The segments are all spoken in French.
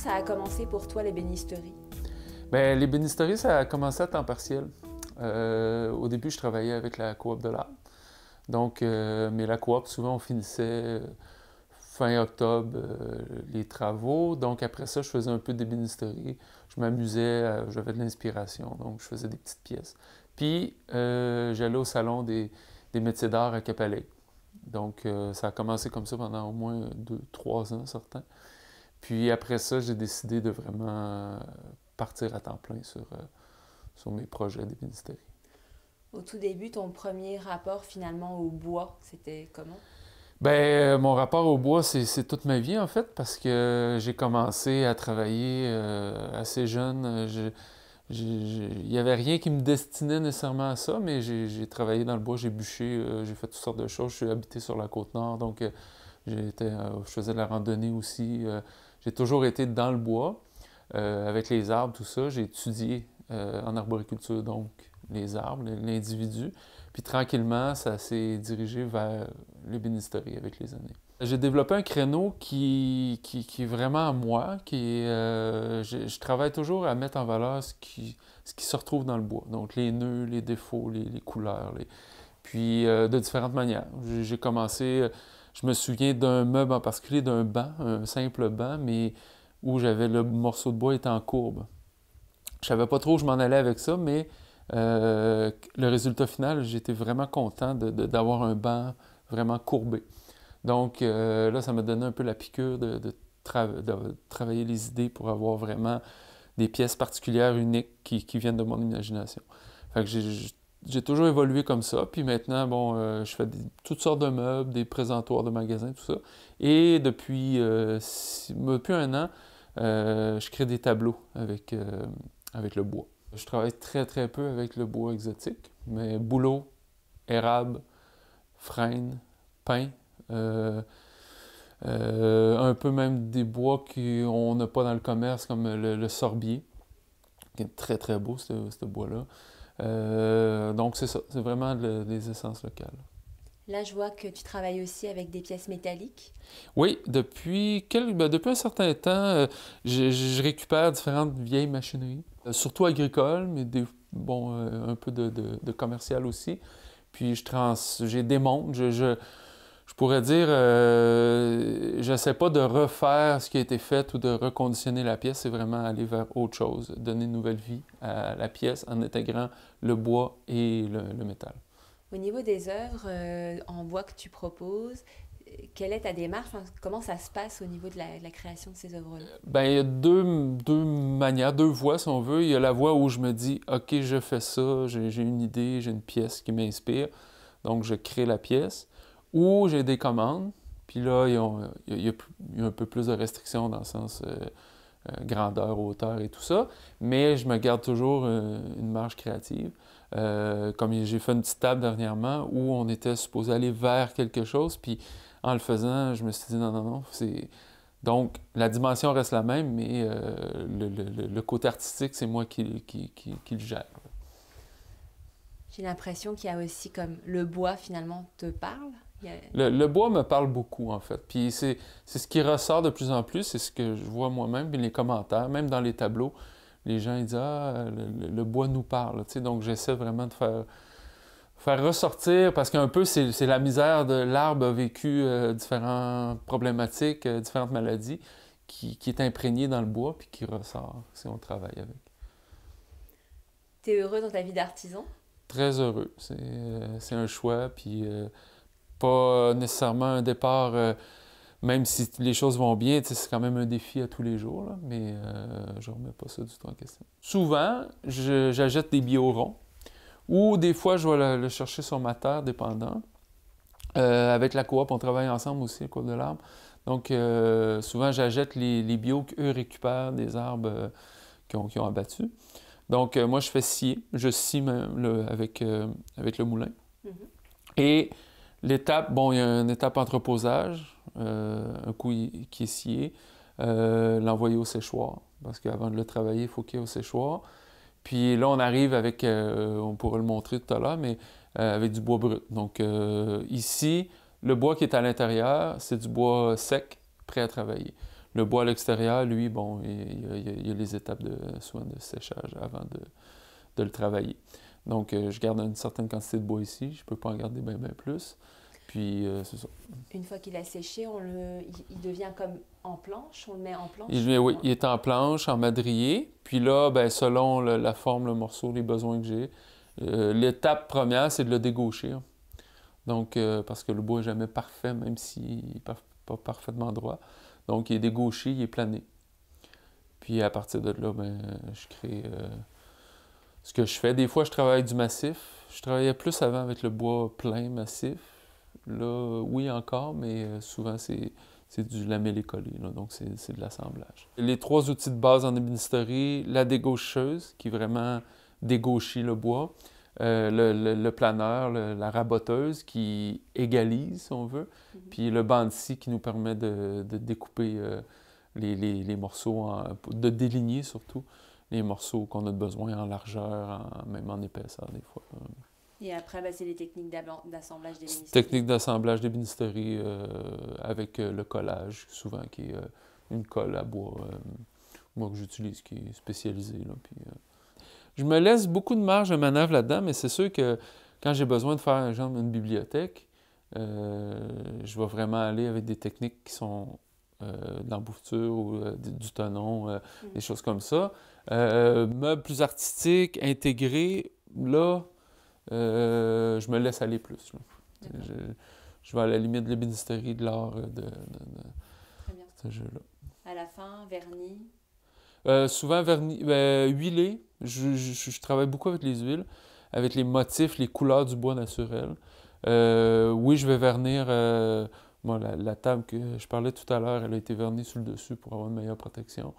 ça a commencé pour toi, l'ébénisterie? les l'ébénisterie, ben, ça a commencé à temps partiel. Euh, au début, je travaillais avec la coop de l'art. Donc, euh, mais la coop, souvent, on finissait euh, fin octobre les travaux. Donc, après ça, je faisais un peu d'ébénisterie. Je m'amusais, j'avais de l'inspiration. Donc, je faisais des petites pièces. Puis, j'allais au salon des, des métiers d'art à Capalec. Donc, ça a commencé comme ça pendant au moins deux, trois ans, certains. Puis après ça, j'ai décidé de vraiment euh, partir à temps plein sur, euh, sur mes projets de ministérie. Au tout début, ton premier rapport finalement au bois, c'était comment? Ben, euh, mon rapport au bois, c'est toute ma vie en fait, parce que j'ai commencé à travailler assez jeune. Il n'y avait rien qui me destinait nécessairement à ça, mais j'ai travaillé dans le bois, j'ai bûché, j'ai fait toutes sortes de choses. Je suis habité sur la côte nord, donc euh, je faisais de la randonnée aussi. Euh, j'ai toujours été dans le bois, euh, avec les arbres, tout ça. J'ai étudié en arboriculture, donc les arbres, l'individu. Puis tranquillement, ça s'est dirigé vers l'ébénisterie avec les années. J'ai développé un créneau qui, qui, est vraiment à moi, qui je, travaille toujours à mettre en valeur ce qui, ce qui se retrouve dans le bois. Donc les nœuds, les défauts, les, couleurs, puis de différentes manières. J'ai commencé je me souviens d'un meuble en particulier, d'un banc, un simple banc, mais où j'avais le morceau de bois étant en courbe. Je savais pas trop où je m'en allais avec ça, mais euh, le résultat final, j'étais vraiment content d'avoir un banc vraiment courbé. Donc euh, là, ça m'a donné un peu la piqûre de, travailler les idées pour avoir vraiment des pièces particulières, uniques, qui, qui viennent de mon imagination. que j'ai j'ai toujours évolué comme ça. Puis maintenant, bon, euh, je fais toutes sortes de meubles, des présentoirs de magasins, tout ça. Et depuis, euh, un an, euh, je crée des tableaux avec, avec le bois. Je travaille très très peu avec le bois exotique, mais bouleau, érable, frêne, pin, un peu même des bois qu'on n'a pas dans le commerce, comme le, sorbier, qui est très très beau, ce bois-là. Euh, donc, c'est ça, c'est vraiment des essences locales. Là, je vois que tu travailles aussi avec des pièces métalliques. Oui, depuis, ben, depuis un certain temps, euh, je, récupère différentes vieilles machineries, euh, surtout agricoles, mais des, bon, un peu de, commercial aussi. Puis, je trans... j'ai des montres, je je pourrais dire, euh, sais pas de refaire ce qui a été fait ou de reconditionner la pièce, c'est vraiment aller vers autre chose, donner une nouvelle vie à la pièce en intégrant le bois et le, métal. Au niveau des œuvres euh, en bois que tu proposes, quelle est ta démarche? Comment ça se passe au niveau de la, création de ces œuvres-là? Ben, il y a deux, deux, manières, deux voies, si on veut. Il y a la voie où je me dis, OK, je fais ça, j'ai une idée, j'ai une pièce qui m'inspire, donc je crée la pièce. Ou j'ai des commandes, puis là, il y, a, un peu plus de restrictions dans le sens euh, euh, grandeur, hauteur et tout ça, mais je me garde toujours euh, une, marge créative. comme j'ai fait une petite table dernièrement où on était supposé aller vers quelque chose, puis en le faisant, je me suis dit non, non, non, c'est... Donc, la dimension reste la même, mais le, côté artistique, c'est moi qui, qui, qui, qui le gère. J'ai l'impression qu'il y a aussi comme le bois finalement te parle le, bois me parle beaucoup, en fait. Puis c'est, ce qui ressort de plus en plus, c'est ce que je vois moi-même, puis les commentaires, même dans les tableaux, les gens ils disent Ah, le, bois nous parle. Tu sais, donc j'essaie vraiment de faire, ressortir, parce qu'un peu, c'est, la misère de l'arbre a vécu euh, différentes problématiques, euh, différentes maladies, qui, est imprégnée dans le bois, puis qui ressort si on travaille avec. T'es heureux dans ta vie d'artisan? Très heureux. C'est, euh, un choix, puis pas euh, nécessairement un départ, euh, même si les choses vont bien, c'est quand même un défi à tous les jours, mais euh, je ne remets pas ça du tout en question. Souvent, j'achète des bio ronds ou des fois, je vais le, chercher sur ma terre, dépendant. avec la coop, on travaille ensemble aussi, la coop de l'arbre. Donc, souvent, j'achète les, les bio qu'eux récupèrent des arbres qui ont, abattus. Donc, moi, je fais scier. Je scie le, avec, avec le moulin. Mm-hmm. Et L'étape, bon, il y a une étape entreposage, euh, un coup qui est scié, euh, l'envoyer au séchoir, parce qu'avant de le travailler, il faut qu'il y ait au séchoir. Puis là, on arrive avec, euh, on pourrait le montrer tout à l'heure, mais avec du bois brut. Donc ici, le bois qui est à l'intérieur, c'est du bois sec, prêt à travailler. Le bois à l'extérieur, lui, bon, il y, a, les étapes de, soins de séchage avant de le travailler. Donc, euh, je garde une certaine quantité de bois ici. Je ne peux pas en garder bien, bien plus. Puis, euh, c'est ça. Une fois qu'il a séché, on le... il devient comme en planche? On le met en planche? Il, oui, il est en planche, en madrier. Puis là, ben, selon la forme, le morceau, les besoins que j'ai, euh, l'étape première, c'est de le dégauchir. Hein. Donc, parce que le bois n'est jamais parfait, même s'il n'est pas, parfaitement droit. Donc, il est dégauché, il est plané. Puis à partir de là, ben, je crée ce que je fais. Des fois, je travaille du massif. Je travaillais plus avant avec le bois plein massif. Là, oui encore, mais euh, souvent c'est, c'est du lamellé-collé, donc c'est, de l'assemblage. Les trois outils de base en ébénisterie, la dégaucheuse, qui vraiment dégauchit le bois, euh, le, planeur, la raboteuse qui égalise, si on veut, mhm. puis le bandit qui nous permet de, découper euh, les, morceaux, de déligner surtout les morceaux qu'on a besoin en largeur, même en épaisseur des fois. Et après, ben, c'est les techniques d'assemblage des ministéries. Techniques d'assemblage des ministéries euh, avec euh, le collage, souvent, qui est euh, une colle à bois, moi que j'utilise, qui est spécialisée. Là, Je me laisse beaucoup de marge de manœuvre là-dedans, mais c'est sûr que quand j'ai besoin de faire genre, une bibliothèque, je vais vraiment aller avec des techniques qui sont euh, de ou euh, du tenon, euh, mm. des choses comme ça. meubles plus artistiques, intégrés, là, je me laisse aller plus. Je, vais à la limite de l'ébénisterie de l'art de, ce jeu-là. À la fin, vernis? souvent vernis, ben, huilé. je, travaille beaucoup avec les huiles, avec les motifs, les couleurs du bois naturel. oui, je vais vernir moi, la, table que je parlais tout à l'heure, elle a été vernie sur le dessus pour avoir une meilleure protection.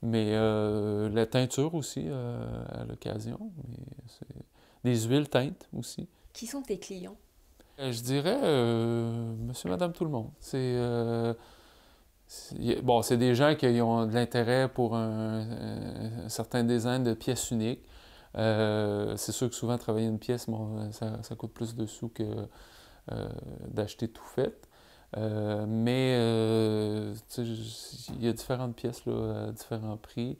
Mais euh, la teinture aussi, euh, à l'occasion. des huiles teintes aussi. Qui sont tes clients? Euh, je dirais monsieur, madame, tout le monde. C'est... Bon, c'est des gens qui ont de l'intérêt pour un, certain design de pièces uniques. c'est sûr que souvent, travailler une pièce, ça, ça coûte plus de sous que d'acheter tout fait. Euh, mais euh, il y a différentes pièces à différents prix.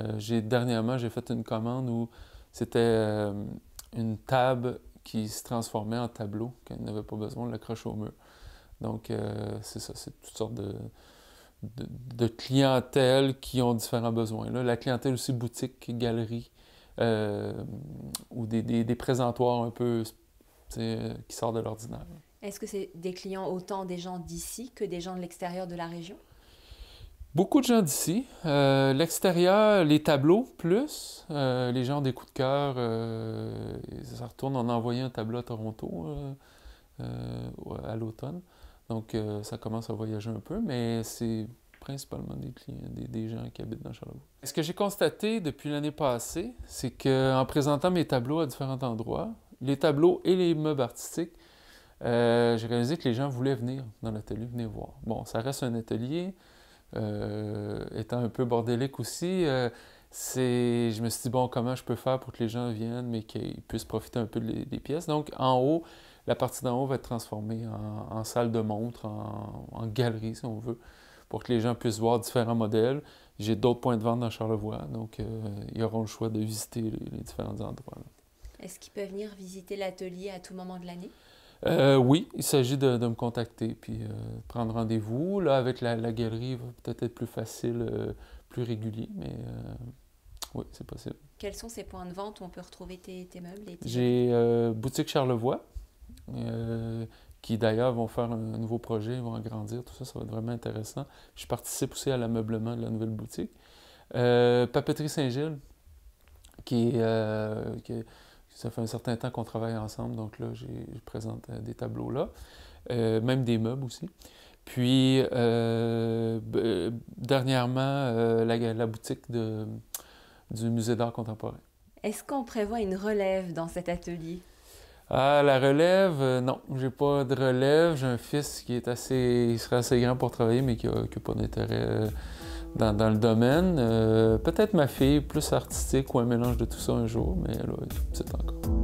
Euh, dernièrement j'ai fait une commande où c'était une table qui se transformait en tableau qu'elle n'avait pas besoin de la croche au mur. Donc c'est ça, c'est toutes sortes de, clientèles qui ont différents besoins. La clientèle aussi boutique, galerie ou des, des, des, présentoirs un peu qui sortent de l'ordinaire. Est-ce que c'est des clients autant des gens d'ici que des gens de l'extérieur de la région? Beaucoup de gens d'ici. Euh, l'extérieur, les tableaux plus. Euh, les gens ont des coups de cœur, euh, ça retourne en envoyant un tableau à Toronto à l'automne. Donc ça commence à voyager un peu, mais c'est principalement des clients, des, des, gens qui habitent dans Charlevoix. Ce que j'ai constaté depuis l'année passée, c'est qu'en présentant mes tableaux à différents endroits, les tableaux et les meubles artistiques, euh, j'ai réalisé que les gens voulaient venir dans l'atelier, venir voir. Bon, ça reste un atelier, euh, étant un peu bordélique aussi. Euh, c'est, je me suis dit, bon, comment je peux faire pour que les gens viennent, mais qu'ils puissent profiter un peu des, pièces. Donc, en haut, la partie d'en haut va être transformée en, salle de montre, en, galerie, si on veut, pour que les gens puissent voir différents modèles. J'ai d'autres points de vente dans Charlevoix, donc ils auront le choix de visiter les, différents endroits. Est-ce qu'ils peuvent venir visiter l'atelier à tout moment de l'année? Euh, oui, il s'agit de, me contacter puis euh, prendre rendez-vous. Là, avec la, galerie, galerie, va peut-être être plus facile, euh, plus régulier, mais oui, c'est possible. Quels sont ces points de vente où on peut retrouver tes, meubles J'ai Boutique Charlevoix, qui d'ailleurs vont faire un, nouveau projet, vont agrandir tout ça, ça va être vraiment intéressant. Je participe aussi à l'ameublement de la nouvelle boutique. Papeterie Saint-Gilles, qui qui est ça fait un certain temps qu'on travaille ensemble, donc là, je présente euh, des tableaux là, euh, même des meubles aussi. Puis, euh, dernièrement, la, boutique de, du Musée d'art contemporain. Est-ce qu'on prévoit une relève dans cet atelier? Ah, la relève, non, j'ai pas de relève. J'ai un fils qui est assez, il serait assez grand pour travailler, mais qui n'a pas d'intérêt dans, le domaine. Euh, peut-être ma fille, plus artistique ou un mélange de tout ça un jour, mais là, c'est encore.